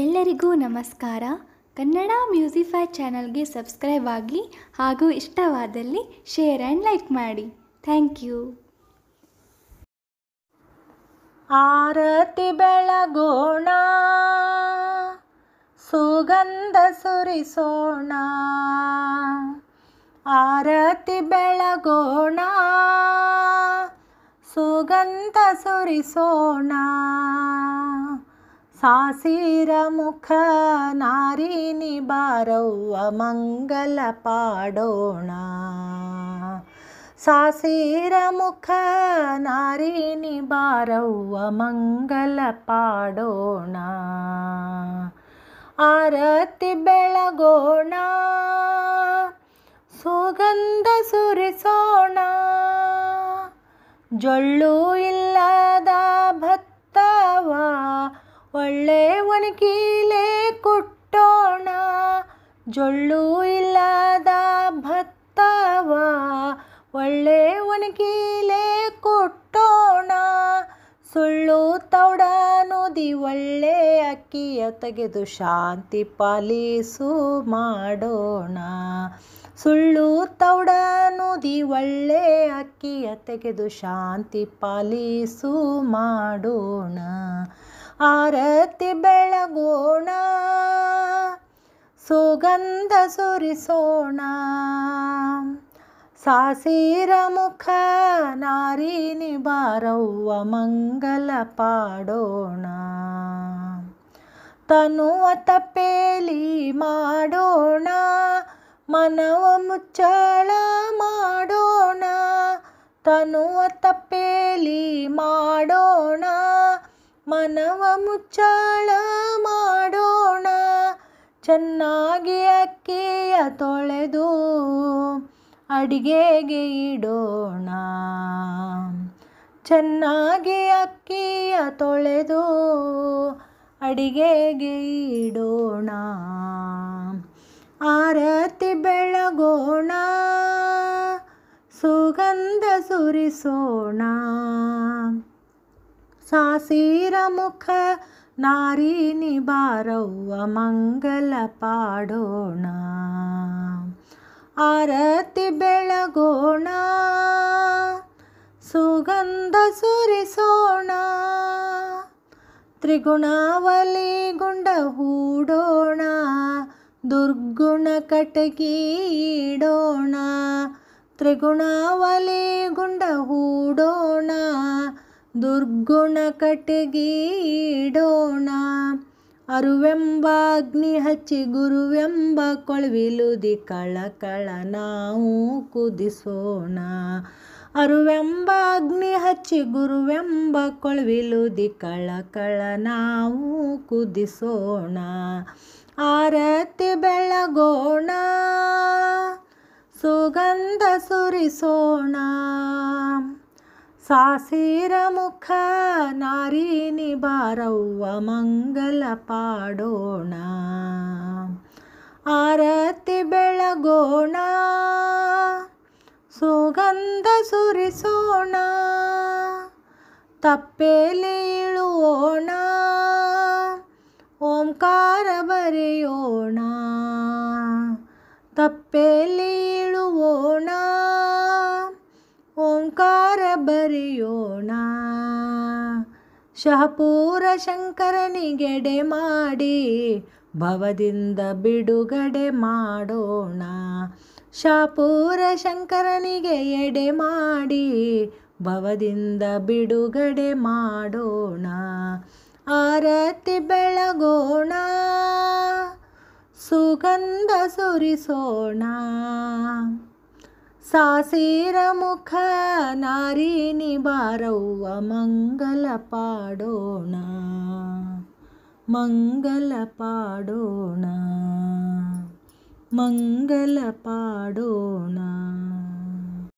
ಎಲ್ಲರಿಗೂ ನಮಸ್ಕಾರ ಕನ್ನಡ ಮ್ಯೂಸಿಫೈ ಚಾನಲ್ಗೆ ಸಬ್ಸ್ಕ್ರೈಬ್ ಆಗಿ ಹಾಗೂ ಇಷ್ಟವಾದಲ್ಲಿ ಶೇರ್ ಆ್ಯಂಡ್ ಲೈಕ್ ಮಾಡಿ ಥ್ಯಾಂಕ್ ಯು ಆರತಿ ಬೆಳಗೋಣ ಸುಗಂಧ ಸುರಿಸೋಣ ಆರತಿ ಬೆಳಗೋಣ ಸುಗಂಧ ಸುರಿಸೋಣ सासीरमुख नारीनि बारव मङ्गलपाडोण सासीरमुख नारीनि बार आरति बेळगोणा सुगन्ध सुरसोण जोळ्ळु इल्लद भत् ಒಳ್ಳೆ ಒಣಗೀಲೆ ಕೊಟ್ಟೋಣ ಜೊಳ್ಳು ಇಲ್ಲದ ಭತ್ತವ ಒಳ್ಳೆ ಒಣಗೀಲೆ ಕೊಟ್ಟೋಣ ಸುಳ್ಳು ನುದಿ ಒಳ್ಳೆ ಅಕ್ಕಿಯ ತೆಗೆದು ಶಾಂತಿ ಪಾಲಿಸು ಮಾಡೋಣ ಸುಳ್ಳು ನುದಿ ಒಳ್ಳೆ ಅಕ್ಕಿಯ ತೆಗೆದು ಶಾಂತಿ ಪಾಲಿಸು ಮಾಡೋಣ आरतिबगोण सुगन्ध सुरसोण सासीरमुख, नारीनि बार मङ्गलपाडोणा तनुतपेलि माोणा मनवमुच्चलमाडोण तनुतपेलि माोणा ಮನವ ಮುಚ್ಚಾಳ ಮಾಡೋಣ ಚೆನ್ನಾಗಿ ಅಕ್ಕಿಯ ತೊಳೆದು ಅಡಿಗೆಗೆ ಇಡೋಣ ಚೆನ್ನಾಗಿ ಅಕ್ಕಿಯ ತೊಳೆದು ಅಡಿಗೆಗೆ ಇಡೋಣ ಆರತಿ ಬೆಳಗೋಣ ಸುಗಂಧ ಸುರಿಸೋಣ सीरमुख नारीनि बारौ अमङ्गलपाडोणा आरतिबेळगोणा सुगन्ध सुरसोणा त्रिगुणावली गुण्डूडोणा दुर्गुण कटगीडोणा त्रिगुणावली गुण्ड ದುರ್ಗುಣ ಅರುವೆಂಬ ಅರುವೆಂಬಾಗ್ನಿ ಹಚ್ಚಿ ಗುರುವೆಂಬ ಕೊಳವಿಲುದಿ ಕಳಕಳ ನಾವು ಕುದಿಸೋಣ ಅರುವೆಂಬಾಗ್ನಿ ಹಚ್ಚಿ ಗುರುವೆಂಬ ಕೊಳವಿಲುದಿ ಕಳಕಳ ನಾವು ಕುದಿಸೋಣ ಆರತಿ ಬೆಳಗೋಣ ಸುಗಂಧ ಸುರಿಸೋಣ ಸಾಸೇರ ಮುಖ ನಾರಿನಿ ಬಾರವ್ವ ಮಂಗಲ ಪಾಡೋಣ ಆರತಿ ಬೆಳಗೋಣ ಸುಗಂಧ ಸುರಿಸೋಣ ತಪ್ಪೇಲಿ ಇಳುವೋಣ ಓಂಕಾರ ಬರೆಯೋಣ ತಪ್ಪೇಲಿ ಶಹಪೂರ ಶಂಕರನಿಗೆಡೆ ಮಾಡಿ ಭವದಿಂದ ಬಿಡುಗಡೆ ಮಾಡೋಣ ಶಾಪೂರ ಶಂಕರನಿಗೆ ಎಡೆ ಮಾಡಿ ಭವದಿಂದ ಬಿಡುಗಡೆ ಮಾಡೋಣ ಆರತಿ ಬೆಳಗೋಣ ಸುಗಂಧ ಸುರಿಸೋಣ सासीरमुख नारीनि मंगल मङ्गलपाडोणा मङ्गलपाडोण मङ्गलपाडोण